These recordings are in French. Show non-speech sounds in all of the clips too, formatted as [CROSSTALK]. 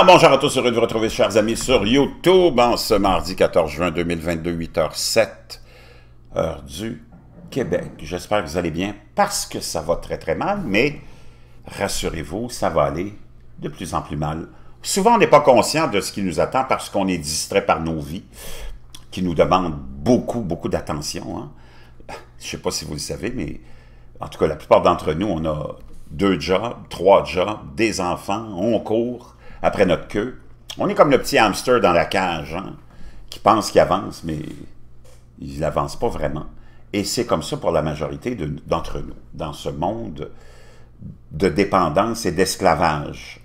Ah, bonjour à tous, heureux de vous retrouver, chers amis, sur YouTube en ce mardi 14 juin 2022, 8h07, heure du Québec. J'espère que vous allez bien parce que ça va très très mal, mais rassurez-vous, ça va aller de plus en plus mal. Souvent, on n'est pas conscient de ce qui nous attend parce qu'on est distrait par nos vies, qui nous demandent beaucoup, beaucoup d'attention. Hein. Je ne sais pas si vous le savez, mais en tout cas, la plupart d'entre nous, on a deux jobs, trois jobs, des enfants, on court après notre queue. On est comme le petit hamster dans la cage, hein, qui pense qu'il avance, mais il n'avance pas vraiment. Et c'est comme ça pour la majorité d'entre nous, dans ce monde de dépendance et d'esclavage.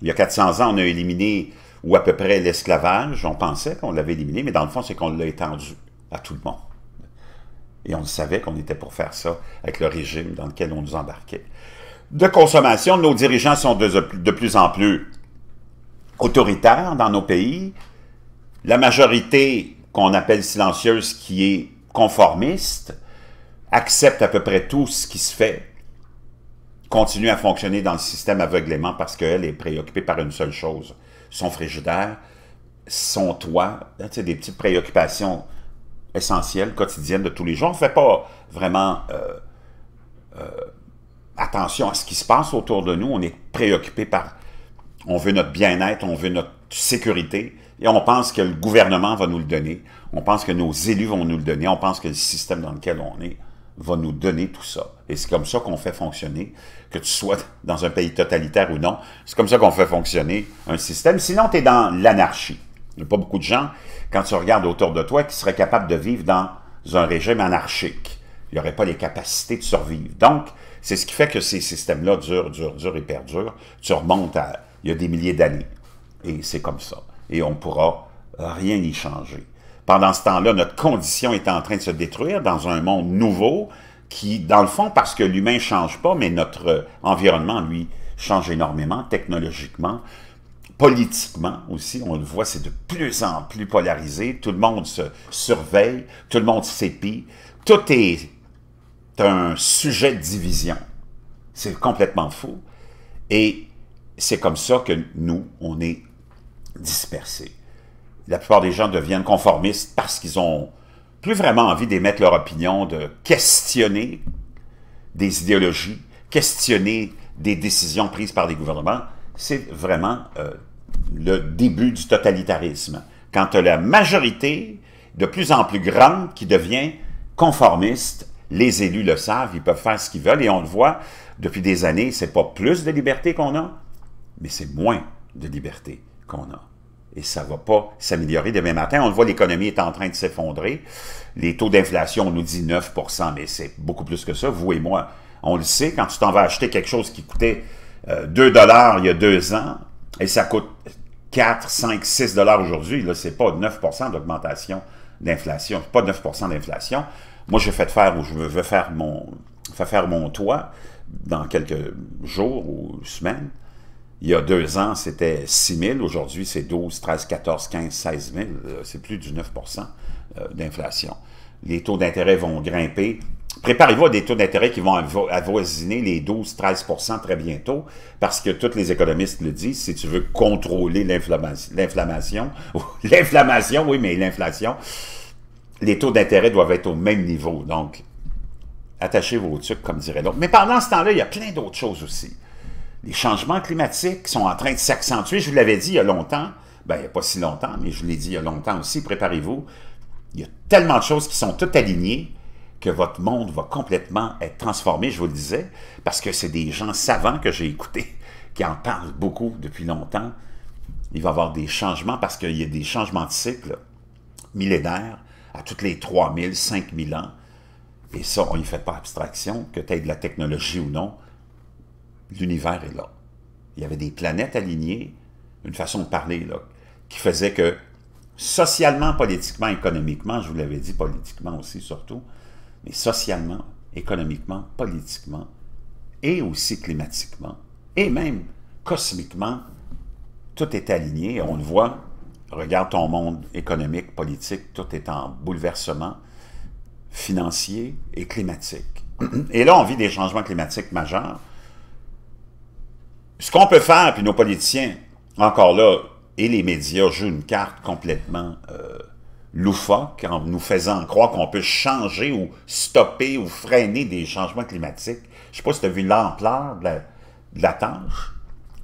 Il y a 400 ans, on a éliminé, ou à peu près, l'esclavage. On pensait qu'on l'avait éliminé, mais dans le fond, c'est qu'on l'a étendu à tout le monde. Et on savait qu'on était pour faire ça avec le régime dans lequel on nous embarquait. De consommation, nos dirigeants sont de plus en plus autoritaire dans nos pays, la majorité qu'on appelle silencieuse qui est conformiste, accepte à peu près tout ce qui se fait, continue à fonctionner dans le système aveuglément parce qu'elle est préoccupée par une seule chose, son frigidaire, son toit, C'est des petites préoccupations essentielles, quotidiennes de tous les jours. On ne fait pas vraiment euh, euh, attention à ce qui se passe autour de nous, on est préoccupé par on veut notre bien-être, on veut notre sécurité, et on pense que le gouvernement va nous le donner, on pense que nos élus vont nous le donner, on pense que le système dans lequel on est va nous donner tout ça. Et c'est comme ça qu'on fait fonctionner, que tu sois [LAUGHS] dans un pays totalitaire ou non, c'est comme ça qu'on fait fonctionner un système. Sinon, tu es dans l'anarchie. Il n'y a pas beaucoup de gens, quand tu regardes autour de toi, qui seraient capables de vivre dans un régime anarchique. Il n'y aurait pas les capacités de survivre. Donc, c'est ce qui fait que ces systèmes-là durent, durent, durent et perdurent. Tu remontes à il y a des milliers d'années. Et c'est comme ça. Et on ne pourra rien y changer. Pendant ce temps-là, notre condition est en train de se détruire dans un monde nouveau qui, dans le fond, parce que l'humain ne change pas, mais notre environnement, lui, change énormément, technologiquement, politiquement aussi. On le voit, c'est de plus en plus polarisé. Tout le monde se surveille, tout le monde s'épie. Tout est un sujet de division. C'est complètement fou. Et c'est comme ça que nous, on est dispersés. La plupart des gens deviennent conformistes parce qu'ils ont plus vraiment envie d'émettre leur opinion, de questionner des idéologies, questionner des décisions prises par des gouvernements. C'est vraiment euh, le début du totalitarisme. Quand la majorité de plus en plus grande qui devient conformiste, les élus le savent, ils peuvent faire ce qu'ils veulent et on le voit depuis des années, c'est pas plus de liberté qu'on a, mais c'est moins de liberté qu'on a. Et ça ne va pas s'améliorer demain matin. On le voit, l'économie est en train de s'effondrer. Les taux d'inflation, on nous dit 9 mais c'est beaucoup plus que ça, vous et moi. On le sait, quand tu t'en vas acheter quelque chose qui coûtait 2 euh, dollars il y a deux ans, et ça coûte 4, 5, 6 dollars aujourd'hui, là, c'est pas 9 d'augmentation d'inflation, pas 9 d'inflation. Moi, j'ai fait faire, ou je veux faire mon, faire mon toit dans quelques jours ou semaines, il y a deux ans, c'était 6 000. Aujourd'hui, c'est 12, 13, 14, 15, 16 000. C'est plus du 9 euh, d'inflation. Les taux d'intérêt vont grimper. Préparez-vous à des taux d'intérêt qui vont avoisiner les 12-13 très bientôt, parce que tous les économistes le disent, si tu veux contrôler l'inflammation, [LAUGHS] l'inflammation, oui, mais l'inflation, les taux d'intérêt doivent être au même niveau. Donc, attachez vos trucs, comme dirait l'autre. Mais pendant ce temps-là, il y a plein d'autres choses aussi les changements climatiques sont en train de s'accentuer. Je vous l'avais dit il y a longtemps, ben, il n'y a pas si longtemps, mais je vous l'ai dit il y a longtemps aussi, préparez-vous. Il y a tellement de choses qui sont toutes alignées que votre monde va complètement être transformé, je vous le disais, parce que c'est des gens savants que j'ai écoutés qui en parlent beaucoup depuis longtemps. Il va y avoir des changements parce qu'il y a des changements de cycle millénaires à toutes les 3000, 5000 ans. Et ça, on n'y fait pas abstraction, que tu aies de la technologie ou non l'univers est là. Il y avait des planètes alignées, une façon de parler, là, qui faisait que, socialement, politiquement, économiquement, je vous l'avais dit politiquement aussi surtout, mais socialement, économiquement, politiquement, et aussi climatiquement, et même cosmiquement, tout est aligné. On le voit, regarde ton monde économique, politique, tout est en bouleversement financier et climatique. Et là, on vit des changements climatiques majeurs ce qu'on peut faire, puis nos politiciens, encore là, et les médias jouent une carte complètement euh, loufoque en nous faisant croire qu'on peut changer ou stopper ou freiner des changements climatiques. Je ne sais pas si tu as vu l'ampleur de, la, tâche.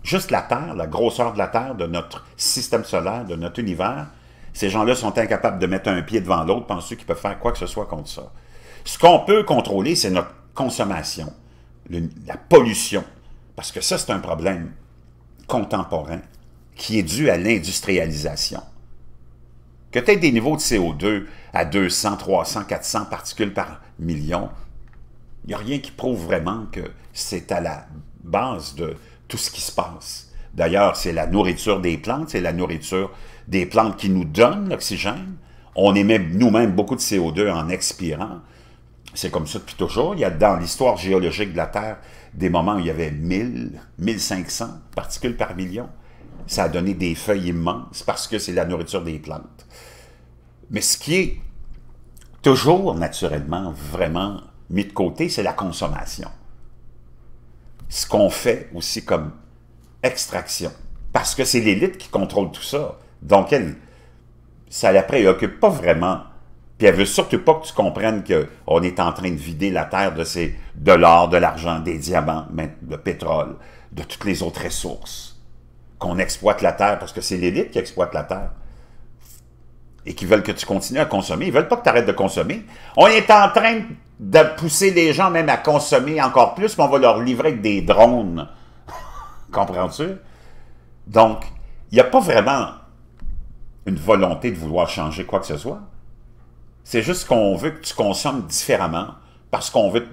Juste la Terre, la grosseur de la Terre, de notre système solaire, de notre univers, ces gens-là sont incapables de mettre un pied devant l'autre, pensent qu'ils peuvent faire quoi que ce soit contre ça. Ce qu'on peut contrôler, c'est notre consommation, la pollution, parce que ça, c'est un problème contemporain qui est dû à l'industrialisation. Que tu aies des niveaux de CO2 à 200, 300, 400 particules par million, il n'y a rien qui prouve vraiment que c'est à la base de tout ce qui se passe. D'ailleurs, c'est la nourriture des plantes, c'est la nourriture des plantes qui nous donne l'oxygène. On émet nous-mêmes beaucoup de CO2 en expirant. C'est comme ça depuis toujours. Il y a dans l'histoire géologique de la Terre des moments où il y avait 1000, 1500 particules par million. Ça a donné des feuilles immenses parce que c'est la nourriture des plantes. Mais ce qui est toujours naturellement vraiment mis de côté, c'est la consommation. Ce qu'on fait aussi comme extraction. Parce que c'est l'élite qui contrôle tout ça. Donc, elle, ça la préoccupe pas vraiment puis elle veut surtout pas que tu comprennes qu'on est en train de vider la terre de de l'or, de l'argent, des diamants, de pétrole, de toutes les autres ressources. Qu'on exploite la terre parce que c'est l'élite qui exploite la terre. Et qui veulent que tu continues à consommer. Ils veulent pas que tu arrêtes de consommer. On est en train de pousser les gens même à consommer encore plus, mais on va leur livrer avec des drones. [LAUGHS] Comprends-tu? Donc, il n'y a pas vraiment une volonté de vouloir changer quoi que ce soit. C'est juste qu'on veut que tu consommes différemment parce qu'on veut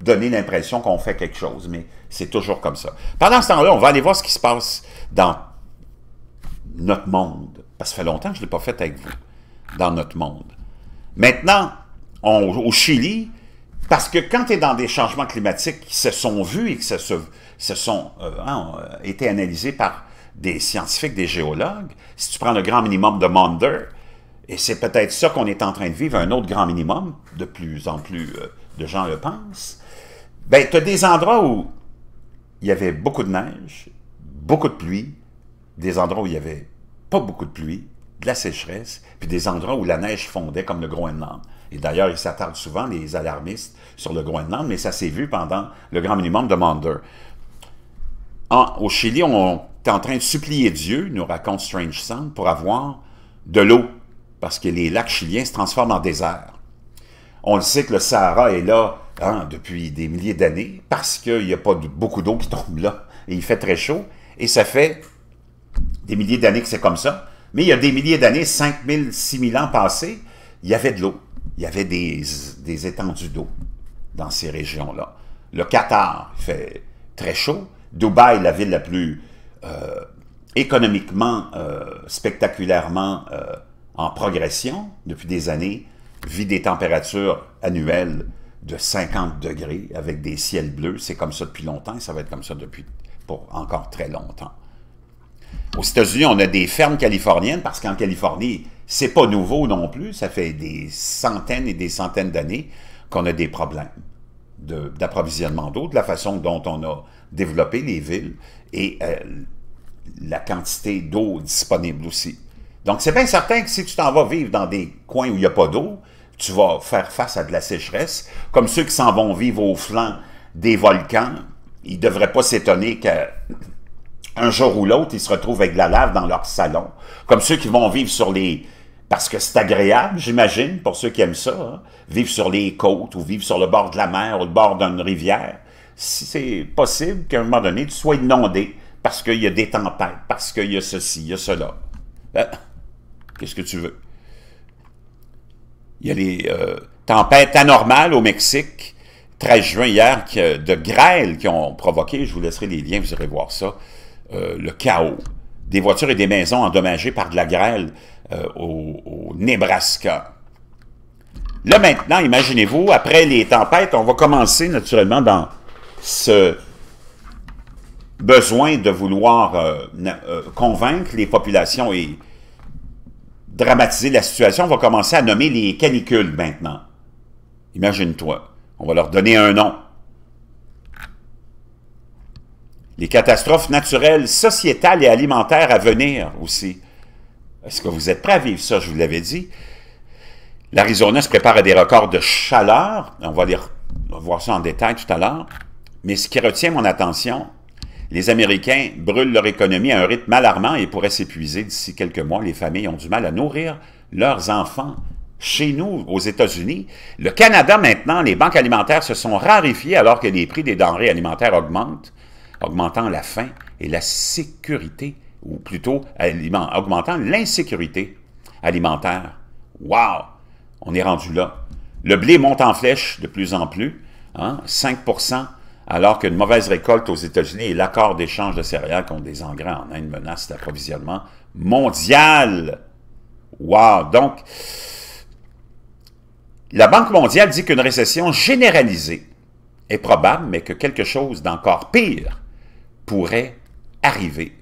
donner l'impression qu'on fait quelque chose, mais c'est toujours comme ça. Pendant ce temps-là, on va aller voir ce qui se passe dans notre monde. Parce que ça fait longtemps que je ne l'ai pas fait avec vous, dans notre monde. Maintenant, au Chili, parce que quand tu es dans des changements climatiques qui se sont vus et qui se, sont euh, hein, euh, été analysés par des scientifiques, des géologues, si tu prends le grand minimum de Mander. Et c'est peut-être ça qu'on est en train de vivre, un autre grand minimum, de plus en plus euh, de gens le pensent. Ben, tu as des endroits où il y avait beaucoup de neige, beaucoup de pluie, des endroits où il y avait pas beaucoup de pluie, de la sécheresse, puis des endroits où la neige fondait, comme le Groenland. Et d'ailleurs, ils s'attardent souvent, les alarmistes, sur le Groenland, mais ça s'est vu pendant le grand minimum de Mander. au Chili, on est en train de supplier Dieu, nous raconte Strange Sound, pour avoir de l'eau parce que les lacs chiliens se transforment en désert. On le sait que le Sahara est là hein, depuis des milliers d'années parce qu'il n'y a pas beaucoup d'eau qui tombe là et il fait très chaud et ça fait des milliers d'années que c'est comme ça. Mais il y a des milliers d'années, 5000, 6000 ans passés, il y avait de l'eau. Il y avait des, étendues d'eau dans ces régions-là. Le Qatar fait très chaud. Dubaï, la ville la plus euh, économiquement, euh, spectaculairement euh, en progression depuis des années, vit des températures annuelles de 50 degrés avec des ciels bleus. C'est comme ça depuis longtemps et ça va être comme ça depuis pour encore très longtemps. Aux États-Unis, on a des fermes californiennes parce qu'en Californie, c'est pas nouveau non plus. Ça fait des centaines et des centaines d'années qu'on a des problèmes d'approvisionnement d'eau, de la façon dont on a développé les villes et euh, la quantité d'eau disponible aussi. Donc, c'est bien certain que si tu t'en vas vivre dans des coins où il n'y a pas d'eau, tu vas faire face à de la sécheresse, comme ceux qui s'en vont vivre au flanc des volcans. Ils ne devraient pas s'étonner qu'un jour ou l'autre, ils se retrouvent avec de la lave dans leur salon. Comme ceux qui vont vivre sur les... Parce que c'est agréable, j'imagine, pour ceux qui aiment ça, hein, vivre sur les côtes ou vivre sur le bord de la mer ou le bord d'une rivière. c'est possible qu'à un moment donné, tu sois inondé parce qu'il y a des tempêtes, parce qu'il y a ceci, il y a cela. Hein? Qu'est-ce que tu veux? Il y a les euh, tempêtes anormales au Mexique, 13 juin hier, euh, de grêle qui ont provoqué, je vous laisserai les liens, vous irez voir ça, euh, le chaos. Des voitures et des maisons endommagées par de la grêle au, Nebraska. Là maintenant, imaginez-vous, après les tempêtes, on va commencer naturellement dans ce besoin de vouloir convaincre les populations et dramatiser la situation, on va commencer à nommer les canicules maintenant. Imagine-toi, on va leur donner un nom. Les catastrophes naturelles, sociétales et alimentaires à venir aussi. Est-ce que vous êtes prêts à vivre ça? Je vous l'avais dit. L'Arizona se prépare à des records de chaleur. On va, dire, voir ça en détail tout à l'heure. Mais ce qui retient mon attention, les Américains brûlent leur économie à un rythme alarmant et pourraient s'épuiser d'ici quelques mois. Les familles ont du mal à nourrir leurs enfants. Chez nous, aux États-Unis, le Canada maintenant, les banques alimentaires se sont raréfiées alors que les prix des denrées alimentaires augmentent, augmentant la faim et la sécurité, ou plutôt augmentant l'insécurité alimentaire. Wow! On est rendu là. Le blé monte en flèche de plus en plus. 5 hein alors qu'une mauvaise récolte aux États-Unis et l'accord d'échange de céréales contre des engrais en Inde menace l'approvisionnement mondial. Wow! Donc, la Banque mondiale dit qu'une récession généralisée est probable, mais que quelque chose d'encore pire pourrait arriver.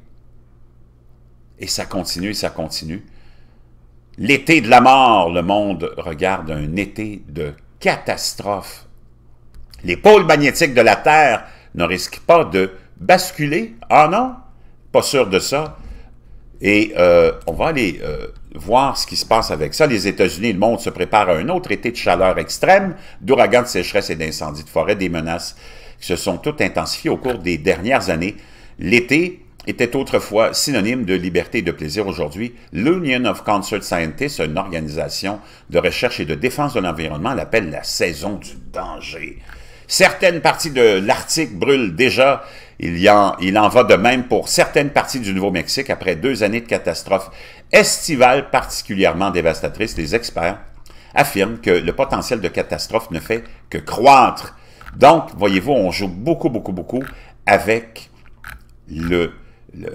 Et ça continue, ça continue. L'été de la mort, le monde regarde un été de catastrophe les pôles magnétiques de la Terre ne risquent pas de basculer. Ah non, pas sûr de ça. Et euh, on va aller euh, voir ce qui se passe avec ça. Les États-Unis et le monde se préparent à un autre été de chaleur extrême, d'ouragans, de sécheresse et d'incendies de forêt, des menaces qui se sont toutes intensifiées au cours des dernières années. L'été était autrefois synonyme de liberté et de plaisir. Aujourd'hui, l'Union of Concert Scientists, une organisation de recherche et de défense de l'environnement, l'appelle la saison du danger. Certaines parties de l'Arctique brûlent déjà. Il, y en, va de même pour certaines parties du Nouveau-Mexique après deux années de catastrophes estivales particulièrement dévastatrices. Les experts affirment que le potentiel de catastrophe ne fait que croître. Donc, voyez-vous, on joue beaucoup, beaucoup, beaucoup avec le, le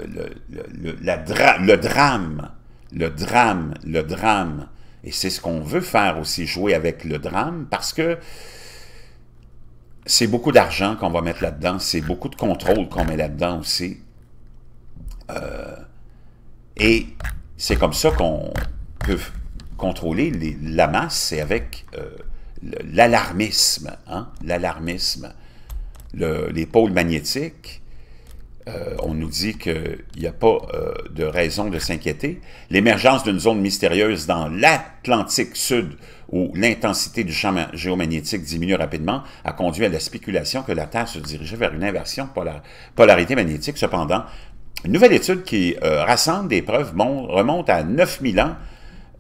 drame, le drame, le drame. Et c'est ce qu'on veut faire aussi, jouer avec le drame, parce que c'est beaucoup d'argent qu'on va mettre là-dedans, c'est beaucoup de contrôle qu'on met là-dedans aussi. Euh, et c'est comme ça qu'on peut contrôler la masse, c'est avec euh, l'alarmisme, hein, l'alarmisme. les pôles magnétiques, euh, on nous dit qu'il n'y a pas de raison de s'inquiéter. L'émergence d'une zone mystérieuse dans l'Atlantique Sud où l'intensité du champ géomagnétique diminue rapidement, a conduit à la spéculation que la Terre se dirigeait vers une inversion de polarité magnétique. Cependant, une nouvelle étude qui euh, rassemble des preuves remonte à 9000 ans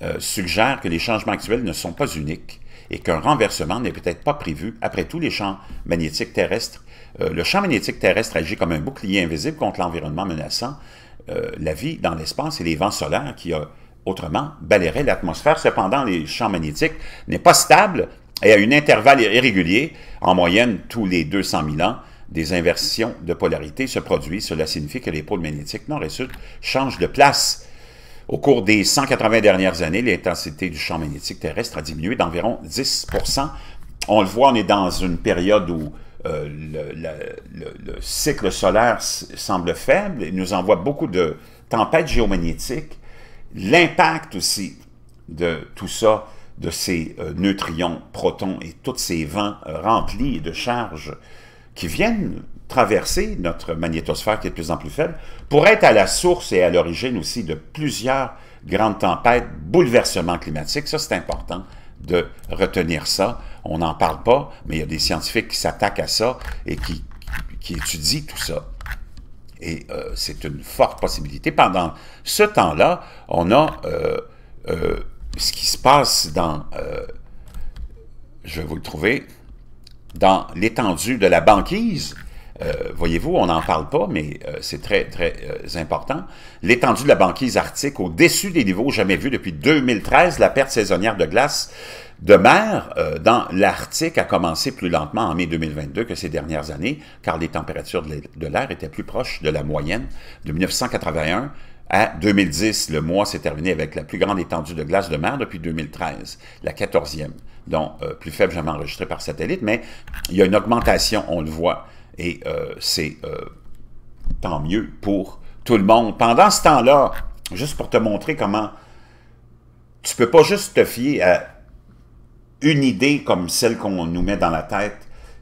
euh, suggère que les changements actuels ne sont pas uniques et qu'un renversement n'est peut-être pas prévu. Après tous les champs magnétiques terrestres, euh, le champ magnétique terrestre agit comme un bouclier invisible contre l'environnement menaçant, la vie dans l'espace et les vents solaires qui a autrement, balayerait l'atmosphère. Cependant, les champs magnétiques n'est pas stable et à un intervalle irrégulier, en moyenne tous les 200 000 ans, des inversions de polarité se produisent. Cela signifie que les pôles magnétiques nord et sud changent de place. Au cours des 180 dernières années, l'intensité du champ magnétique terrestre a diminué d'environ 10 On le voit, on est dans une période où euh, le, cycle solaire semble faible. et nous envoie beaucoup de tempêtes géomagnétiques L'impact aussi de tout ça, de ces euh, neutrons, protons et tous ces vents euh, remplis de charges qui viennent traverser notre magnétosphère qui est de plus en plus faible, pour être à la source et à l'origine aussi de plusieurs grandes tempêtes, bouleversements climatiques. Ça, c'est important de retenir ça. On n'en parle pas, mais il y a des scientifiques qui s'attaquent à ça et qui étudient tout ça. Et euh, c'est une forte possibilité. Pendant ce temps-là, on a euh, euh, ce qui se passe dans, je vais vous le trouver, dans l'étendue de la banquise, euh, voyez-vous, on n'en parle pas, mais euh, c'est très, très euh, important. L'étendue de la banquise arctique au-dessus des niveaux jamais vus depuis 2013, la perte saisonnière de glace de mer dans l'Arctique a commencé plus lentement en mai 2022 que ces dernières années, car les températures de l'air étaient plus proches de la moyenne de 1981 à 2010. Le mois s'est terminé avec la plus grande étendue de glace de mer depuis 2013, la 14e, dont plus faible jamais enregistrée par satellite, mais il y a une augmentation, on le voit, et euh, c'est euh, tant mieux pour tout le monde. Pendant ce temps-là, juste pour te montrer comment tu peux pas juste te fier à une idée comme celle qu'on nous met dans la tête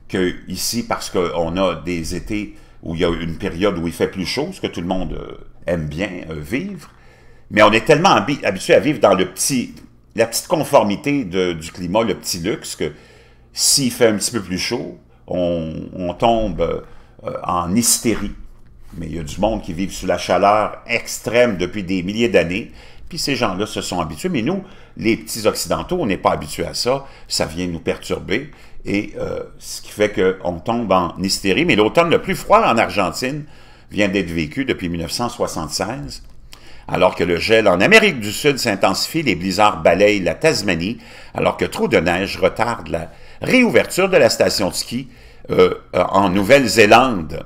que ici, parce qu'on a des étés où il y a une période où il fait plus chaud, ce que tout le monde euh, aime bien vivre, mais on est tellement habitué à vivre dans le petit, la petite conformité du climat, le petit luxe, que s'il fait un petit peu plus chaud, on, tombe euh, en hystérie. Mais il y a du monde qui vit sous la chaleur extrême depuis des milliers d'années. Puis ces gens-là se sont habitués. Mais nous, les petits Occidentaux, on n'est pas habitués à ça. Ça vient nous perturber. Et euh, ce qui fait qu'on tombe en hystérie. Mais l'automne le plus froid en Argentine vient d'être vécu depuis 1976. Alors que le gel en Amérique du Sud s'intensifie, les blizzards balayent la Tasmanie, alors que trop de neige retarde la, Réouverture de la station de ski euh, euh, en Nouvelle-Zélande.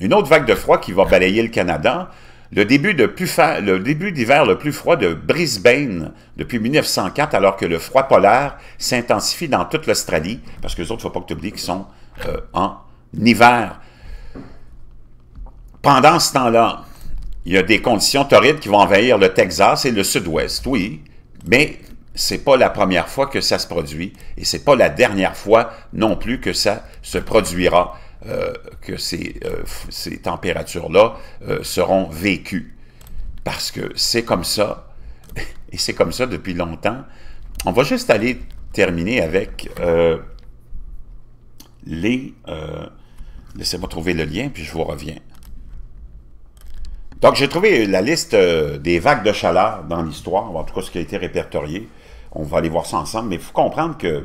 Une autre vague de froid qui va balayer le Canada. Le début, le d'hiver le plus froid de Brisbane depuis 1904, alors que le froid polaire s'intensifie dans toute l'Australie, parce que les autres, il ne faut pas que tu oublies qu'ils sont euh, en hiver. Pendant ce temps-là, il y a des conditions torrides qui vont envahir le Texas et le sud-ouest, oui, mais c'est pas la première fois que ça se produit et c'est pas la dernière fois non plus que ça se produira, euh, que ces, euh, températures-là euh, seront vécues. Parce que c'est comme ça, [LAUGHS] et c'est comme ça depuis longtemps. On va juste aller terminer avec les... Laissez-moi trouver le lien, puis je vous reviens. Donc, j'ai trouvé la liste des vagues de chaleur dans l'histoire, en tout cas ce qui a été répertorié on va aller voir ça ensemble, mais il faut comprendre que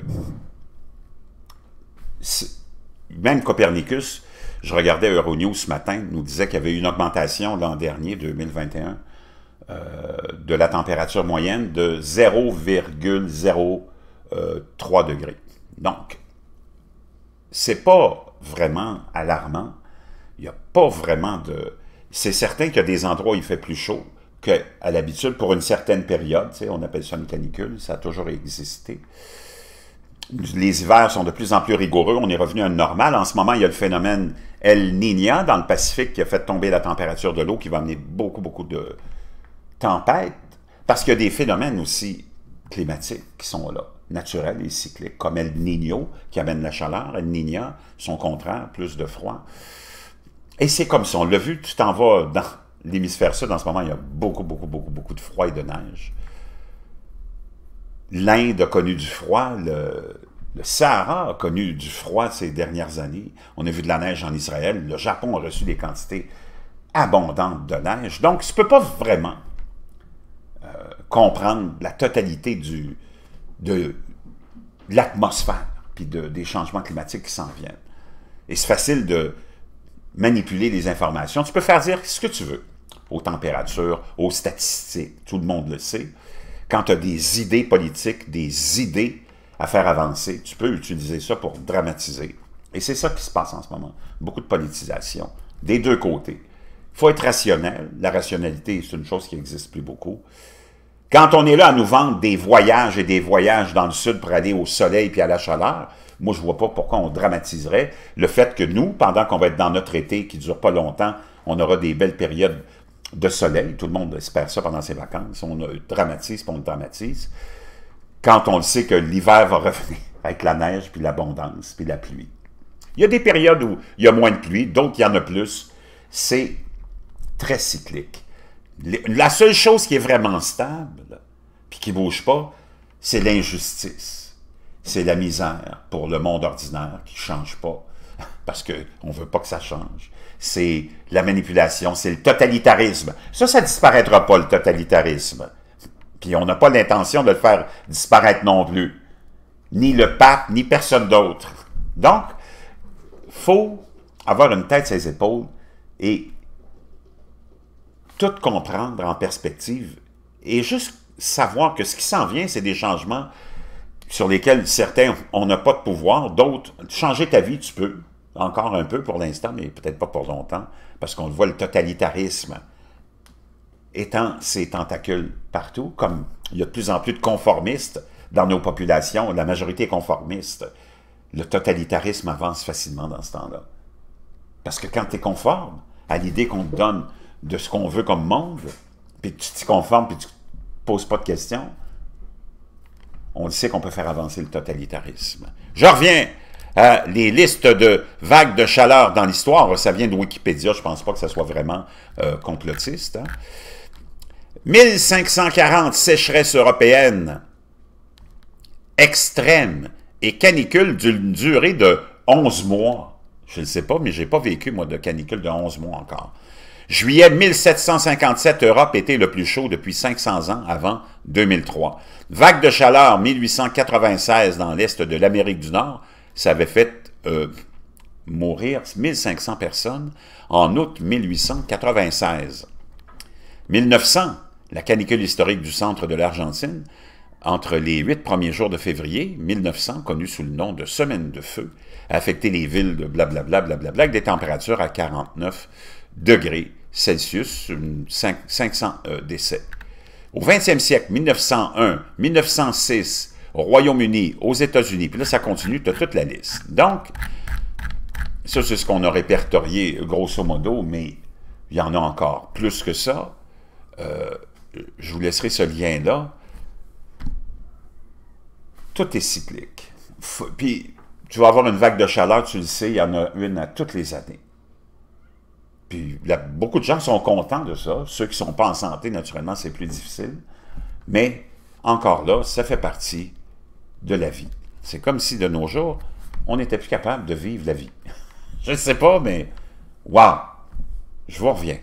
même Copernicus, je regardais Euronews ce matin, nous disait qu'il y avait eu une augmentation l'an dernier, 2021, euh, de la température moyenne de 0,03 euh, degrés. Donc, c'est pas vraiment alarmant. Il n'y a pas vraiment de... C'est certain qu'il y a des endroits où il fait plus chaud, à l'habitude, pour une certaine période, on appelle ça une canicule, ça a toujours existé. Les hivers sont de plus en plus rigoureux, on est revenu à un normal. En ce moment, il y a le phénomène El Niño dans le Pacifique qui a fait tomber la température de l'eau, qui va amener beaucoup, beaucoup de tempêtes, parce qu'il y a des phénomènes aussi climatiques qui sont là, naturels et cycliques, comme El Niño qui amène la chaleur, El Niño, son contraire, plus de froid. Et c'est comme ça, on l'a vu, tout t'en vas dans l'hémisphère sud, en ce moment, il y a beaucoup, beaucoup, beaucoup, beaucoup de froid et de neige. L'Inde a connu du froid, le, Sahara a connu du froid ces dernières années. On a vu de la neige en Israël. Le Japon a reçu des quantités abondantes de neige. Donc, tu ne peux pas vraiment euh, comprendre la totalité de, l'atmosphère puis des changements climatiques qui s'en viennent. Et c'est facile de manipuler les informations. Tu peux faire dire ce que tu veux aux températures, aux statistiques, tout le monde le sait. Quand tu as des idées politiques, des idées à faire avancer, tu peux utiliser ça pour dramatiser. Et c'est ça qui se passe en ce moment. Beaucoup de politisation, des deux côtés. Il faut être rationnel. La rationalité, c'est une chose qui n'existe plus beaucoup. Quand on est là à nous vendre des voyages et des voyages dans le sud pour aller au soleil puis à la chaleur, moi, je vois pas pourquoi on dramatiserait le fait que nous, pendant qu'on va être dans notre été qui dure pas longtemps, on aura des belles périodes de soleil. Tout le monde espère ça pendant ses vacances. On dramatise, puis on dramatise. Quand on sait que l'hiver va revenir [LAUGHS] avec la neige, puis l'abondance, puis la pluie. Il y a des périodes où il y a moins de pluie, d'autres il y en a plus. C'est très cyclique. La seule chose qui est vraiment stable, puis qui ne bouge pas, c'est l'injustice. C'est la misère pour le monde ordinaire qui ne change pas, [LAUGHS] parce qu'on ne veut pas que ça change c'est la manipulation, c'est le totalitarisme. Ça, ça disparaîtra pas, le totalitarisme. Puis on n'a pas l'intention de le faire disparaître non plus. Ni le pape, ni personne d'autre. Donc, faut avoir une tête ses épaules et tout comprendre en perspective et juste savoir que ce qui s'en vient, c'est des changements sur lesquels certains, on n'a pas de pouvoir, d'autres, changer ta vie, tu peux encore un peu pour l'instant, mais peut-être pas pour longtemps, parce qu'on voit le totalitarisme étant ses tentacules partout, comme il y a de plus en plus de conformistes dans nos populations, la majorité est conformiste, le totalitarisme avance facilement dans ce temps-là. Parce que quand tu es conforme à l'idée qu'on te donne de ce qu'on veut comme monde, puis tu t'y conformes, puis tu poses pas de questions, on le sait qu'on peut faire avancer le totalitarisme. Je reviens euh, les listes de vagues de chaleur dans l'histoire, ça vient de Wikipédia, je ne pense pas que ça soit vraiment euh, complotiste. 1540 hein. sécheresses européennes extrêmes et canicules d'une durée de 11 mois. Je ne sais pas, mais je n'ai pas vécu, moi, de canicule de 11 mois encore. Juillet 1757, Europe était le plus chaud depuis 500 ans avant 2003. Vague de chaleur 1896 dans l'est de l'Amérique du Nord, ça avait fait euh, mourir 1500 personnes en août 1896. 1900, la canicule historique du centre de l'Argentine, entre les huit premiers jours de février 1900, connue sous le nom de semaine de feu, a affecté les villes de blablabla, blablabla, avec des températures à 49 degrés Celsius, 500 euh, décès. Au 20e siècle, 1901, 1906, au Royaume-Uni, aux États-Unis, puis là, ça continue, tu as toute la liste. Donc, ça, c'est ce qu'on a répertorié, grosso modo, mais il y en a encore plus que ça. Euh, je vous laisserai ce lien-là. Tout est cyclique. puis, tu vas avoir une vague de chaleur, tu le sais, il y en a une à toutes les années. Puis, beaucoup de gens sont contents de ça. Ceux qui ne sont pas en santé, naturellement, c'est plus difficile. Mais, encore là, ça fait partie de la vie. C'est comme si de nos jours, on n'était plus capable de vivre la vie. [LAUGHS] Je ne sais pas, mais waouh, Je vous reviens.